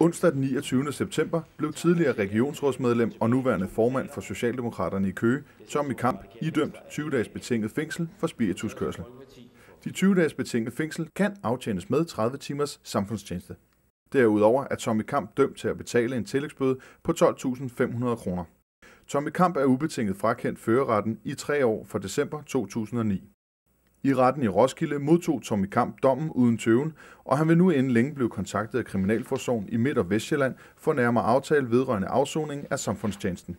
Onsdag den 29. september blev tidligere regionsrådsmedlem og nuværende formand for Socialdemokraterne i Køge, Tommy Kamp, idømt 20 dages betinget fængsel for spirituskørsel. De 20 dages betinget fængsel kan aftjenes med 30 timers samfundstjeneste. Derudover er Tommy Kamp dømt til at betale en tillægsbøde på 12.500 kroner. Tommy Kamp er ubetinget frakendt førerretten i tre år fra december 2009. I retten i Roskilde modtog Tommy Kamp dommen uden tøven, og han vil nu inden længe blive kontaktet af Kriminalforsorgen i Midt- og Vestjylland for nærmere aftale vedrørende afsoning af samfundstjenesten.